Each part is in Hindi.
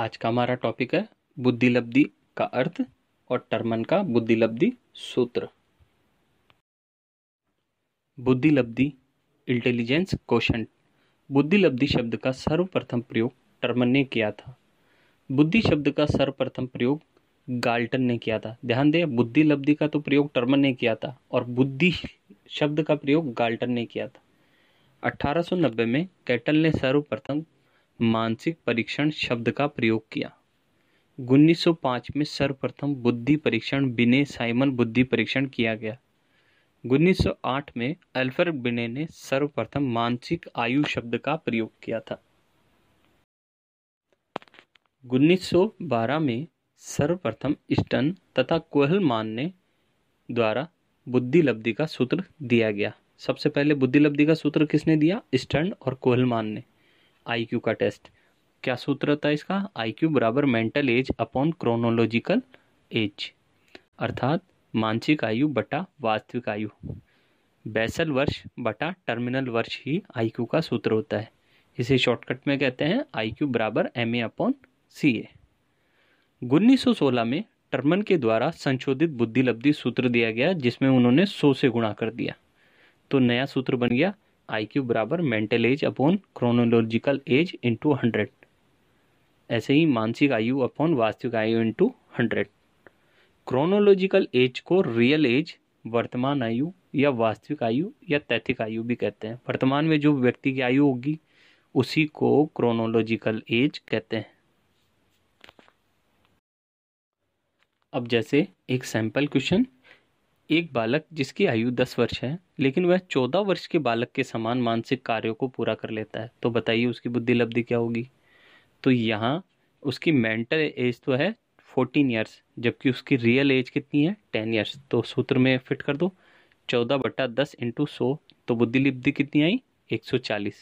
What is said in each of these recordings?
आज का हमारा टॉपिक है बुद्धिलब्धि का अर्थ और टर्मन का बुद्धिलब्धि सूत्र बुद्धिलब्धि इंटेलिजेंस क्वेश्चन बुद्धिलब्धि शब्द का सर्वप्रथम प्रयोग टर्मन ने किया था बुद्धि शब्द का सर्वप्रथम प्रयोग गाल्टन ने किया था ध्यान दें बुद्धिलब्धि का तो प्रयोग टर्मन ने किया था और बुद्धि शब्द का प्रयोग गाल्टन ने किया था 1890 में कैटल ने सर्वप्रथम मानसिक परीक्षण शब्द का प्रयोग किया 1905 में सर्वप्रथम बुद्धि परीक्षण बिने साइमन बुद्धि परीक्षण किया गया 1908 में अल्फ्रेड बिने ने सर्वप्रथम मानसिक आयु शब्द का प्रयोग किया था 1912 में सर्वप्रथम स्टन तथा मान ने द्वारा बुद्धि लब्धि का सूत्र दिया गया सबसे पहले बुद्धि लब्धि का सूत्र किसने दिया स्टन और कोहलमान ने आईक्यू का टेस्ट क्या सूत्र था इसका आईक्यू बराबर mental age upon chronological age अर्थात मानसिक आयु बटा वास्तविक आयु बैसल वर्ष बटा टर्मिनल वर्ष ही आईक्यू का सूत्र होता है इसे शॉर्टकट में कहते हैं आईक्यू बराबर एम ए अपॉन सी ए उन्नीस में टर्मन के द्वारा संशोधित बुद्धिलब्धि सूत्र दिया गया जिसमें उन्होंने सौ से गुणा कर दिया तो नया सूत्र बन गया आई क्यू बराबर mental age upon chronological age into hundred ऐसे ही मानसिक आयु अपॉन वास्तविक आयु इंटू हंड्रेड क्रोनोलॉजिकल एज को रियल एज वर्तमान आयु या वास्तविक आयु या तैथिक आयु भी कहते हैं वर्तमान में जो व्यक्ति की आयु होगी उसी को क्रोनोलॉजिकल एज कहते हैं अब जैसे एक सैंपल क्वेश्चन एक बालक जिसकी आयु दस वर्ष है लेकिन वह चौदह वर्ष के बालक के समान मानसिक कार्यों को पूरा कर लेता है तो बताइए उसकी बुद्धि लब्धि क्या होगी तो यहाँ उसकी मेंटल एज तो है फोर्टीन ईयर्स जबकि उसकी रियल एज कितनी है टेन ईयर्स तो सूत्र में फिट कर दो चौदह बट्टा दस इंटू सौ तो बुद्धि लिब्धि कितनी आई एक सौ चालीस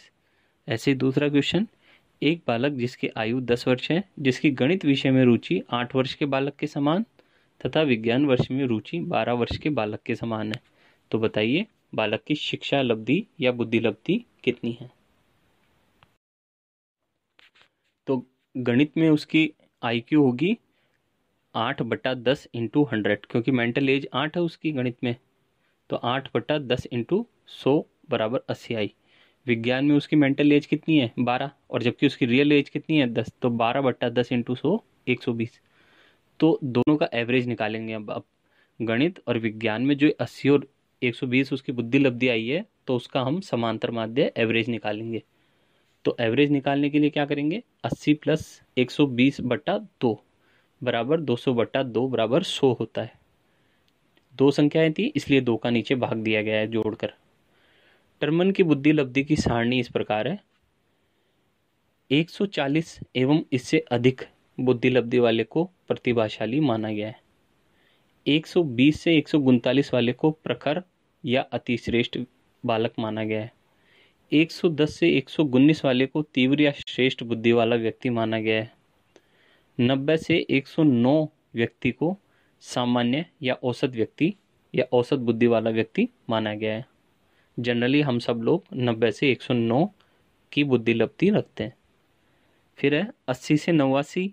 ऐसे दूसरा क्वेश्चन एक बालक जिसकी आयु दस वर्ष है जिसकी गणित विषय में रुचि आठ वर्ष के बालक के समान तथा विज्ञान वर्ष में रुचि बारह वर्ष के बालक के समान है तो बताइए बालक की शिक्षा लब्धि या बुद्धि लब्धि कितनी है तो गणित में उसकी आईक्यू होगी आठ बटा दस इंटू हंड्रेड क्योंकि मेंटल एज आठ है उसकी गणित में तो आठ बटा दस इंटू सौ बराबर अस्सी आई विज्ञान में उसकी मेंटल एज कितनी है बारह और जबकि उसकी रियल एज कितनी है दस तो बारह बट्टा दस इंटू सौ एक सौ बीस तो दोनों का एवरेज निकालेंगे अब अब गणित और विज्ञान में जो अस्सी और एक सौ बीस उसकी बुद्धि लब्धि आई है तो उसका हम समांतर माध्य एवरेज निकालेंगे तो एवरेज निकालने के लिए क्या करेंगे अस्सी प्लस एक सौ बीस बट्टा दो बराबर दो सौ बट्टा दो बराबर सौ होता है दो संख्याएं थी इसलिए दो का नीचे भाग दिया गया है जोड़कर टर्मन की बुद्धि लब्धि की सारणी इस प्रकार है एक सौ चालीस एवं इससे अधिक बुद्धि लब्धि वाले को प्रतिभाशाली माना गया है 120 से एक वाले को प्रखर या अतिश्रेष्ठ बालक माना गया है 110 से एक वाले को तीव्र या श्रेष्ठ बुद्धि वाला व्यक्ति माना गया है 90 से 109 व्यक्ति को सामान्य या औसत व्यक्ति या औसत बुद्धि वाला व्यक्ति माना गया है जनरली हम सब लोग 90 से 109 की बुद्धि लब्धि रखते हैं फिर है 80 से नवासी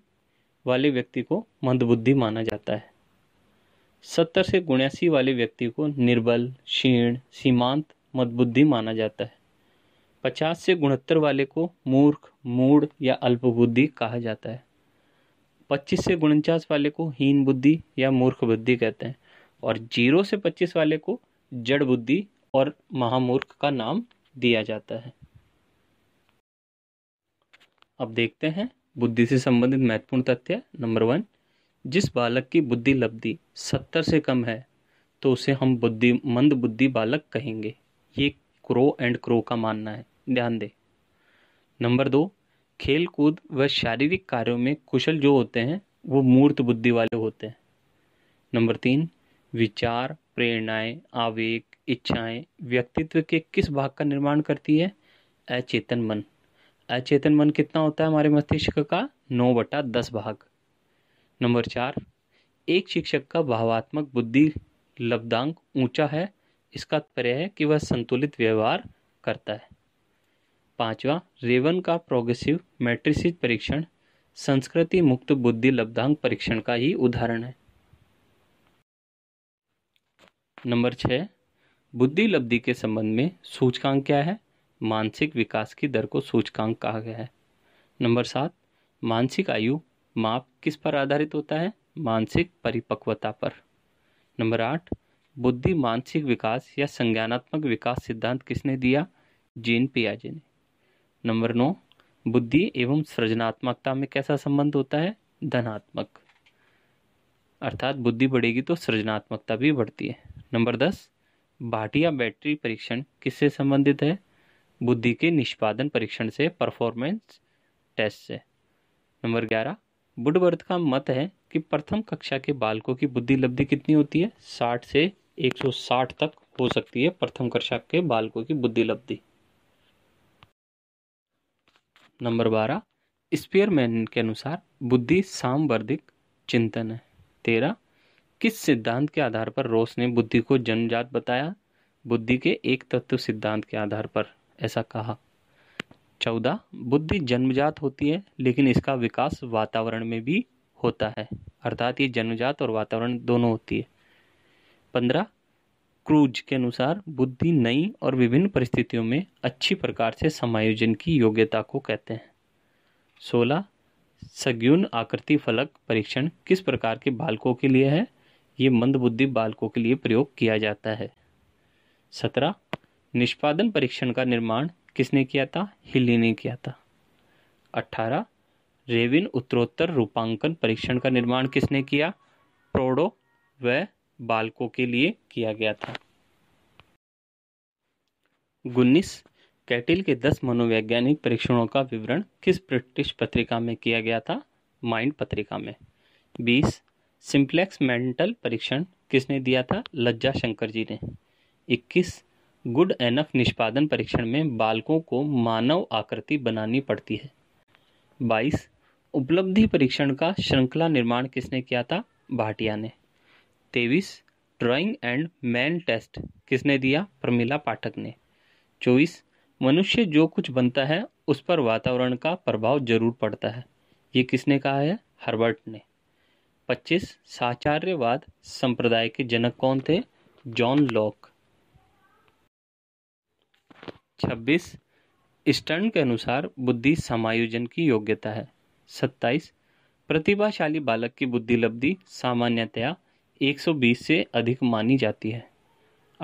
वाले व्यक्ति को मंदबुद्धि माना जाता है सत्तर से गुणासी वाले व्यक्ति को निर्बल क्षीण सीमांत मंदबुद्धि माना जाता है पचास से गुणहत्तर वाले को मूर्ख मूड या अल्पबुद्धि कहा जाता है पच्चीस से गुणचास वाले को हीन बुद्धि या मूर्ख बुद्धि कहते हैं और जीरो से पच्चीस वाले को जड़ बुद्धि और महामूर्ख का नाम दिया जाता है अब देखते हैं बुद्धि से संबंधित महत्वपूर्ण तथ्य नंबर वन जिस बालक की बुद्धि लब्धि सत्तर से कम है तो उसे हम बुद्धि मंद बुद्धि बालक कहेंगे ये क्रो एंड क्रो का मानना है ध्यान दें नंबर दो खेल कूद व शारीरिक कार्यों में कुशल जो होते हैं वो मूर्त बुद्धि वाले होते हैं नंबर तीन विचार प्रेरणाएं आवेग इच्छाएं व्यक्तित्व के किस भाग का निर्माण करती है अचेतन मन अचेतन मन कितना होता है हमारे मस्तिष्क का नौ बटा दस भाग नंबर चार एक शिक्षक का भावात्मक बुद्धि लब्दांक ऊंचा है इसका तात्पर्य है कि वह संतुलित व्यवहार करता है पांचवा रेवन का प्रोग्रेसिव मैट्रिसिज परीक्षण संस्कृति मुक्त बुद्धि लब्धांक परीक्षण का ही उदाहरण है नंबर छः बुद्धि लब्धि के संबंध में सूचकांक क्या है मानसिक विकास की दर को सूचकांक कहा गया है नंबर सात मानसिक आयु माप किस पर आधारित होता है मानसिक परिपक्वता पर नंबर आठ बुद्धि मानसिक विकास या संज्ञानात्मक विकास सिद्धांत किसने दिया जीन पियाजे ने नंबर नौ बुद्धि एवं सृजनात्मकता में कैसा संबंध होता है धनात्मक अर्थात बुद्धि बढ़ेगी तो सृजनात्मकता भी बढ़ती है नंबर दस भाटिया बैटरी परीक्षण किससे संबंधित है बुद्धि के निष्पादन परीक्षण से परफॉर्मेंस टेस्ट से नंबर ग्यारह बुडवर्थ का मत है कि प्रथम कक्षा के बालकों की बुद्धि लब्धि कितनी होती है साठ से 160 तक हो सकती है प्रथम कक्षा के बालकों की बुद्धि लब्धि नंबर बारह स्पियरमैन के अनुसार बुद्धि सामवर्धिक चिंतन है तेरह किस सिद्धांत के आधार पर रोस ने बुद्धि को जन्मजात बताया बुद्धि के एक तत्व सिद्धांत के आधार पर ऐसा कहा चौदह बुद्धि जन्मजात होती है लेकिन इसका विकास वातावरण में भी होता है अर्थात ये जन्मजात और वातावरण दोनों होती है पंद्रह क्रूज के अनुसार बुद्धि नई और विभिन्न परिस्थितियों में अच्छी प्रकार से समायोजन की योग्यता को कहते हैं सोलह सगुन आकृति फलक परीक्षण किस प्रकार के बालकों के लिए है ये मंद बुद्धि बालकों के लिए प्रयोग किया जाता है सत्रह निष्पादन परीक्षण का निर्माण किसने किया था हिली ने किया था अठारह रेविन उत्तरोत्तर रूपांकन परीक्षण का निर्माण किसने किया प्रोडो व बालकों के लिए किया गया था उन्नीस कैटिल के दस मनोवैज्ञानिक परीक्षणों का विवरण किस ब्रिटिश पत्रिका में किया गया था माइंड पत्रिका में बीस सिंप्लेक्स मेंटल परीक्षण किसने दिया था लज्जा शंकर जी ने इक्कीस गुड एनफ निष्पादन परीक्षण में बालकों को मानव आकृति बनानी पड़ती है बाईस उपलब्धि परीक्षण का श्रृंखला निर्माण किसने किया था भाटिया ने तेईस ड्राइंग एंड मैन टेस्ट किसने दिया प्रमिला पाठक ने चौबीस मनुष्य जो कुछ बनता है उस पर वातावरण का प्रभाव जरूर पड़ता है ये किसने कहा है हर्बर्ट ने पच्चीस साचार्यवाद संप्रदाय के जनक कौन थे जॉन लॉक छब्बीस स्टर्न के अनुसार बुद्धि समायोजन की योग्यता है सत्ताईस प्रतिभाशाली बालक की बुद्धि लब्धि सामान्यतया 120 से अधिक मानी जाती है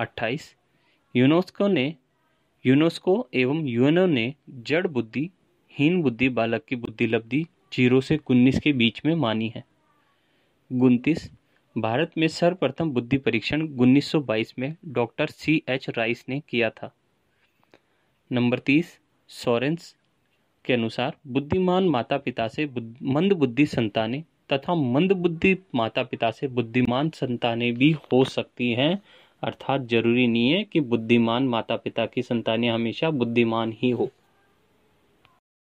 अट्ठाईस यूनेस्को ने यूनेस्को एवं यूएनओ ने जड़ बुद्धि हीन बुद्धि बालक की बुद्धि लब्धि जीरो से उन्नीस के बीच में मानी है उनतीस भारत में सर्वप्रथम बुद्धि परीक्षण 1922 में डॉक्टर सी एच राइस ने किया था नंबर तीस सोरेन्स के अनुसार बुद्धिमान माता पिता से बुद्ध, मंद बुद्धि संतानें तथा मंद बुद्धि माता पिता से बुद्धिमान संतानें भी हो सकती हैं अर्थात जरूरी नहीं है कि बुद्धिमान माता पिता की संतानें हमेशा बुद्धिमान ही हो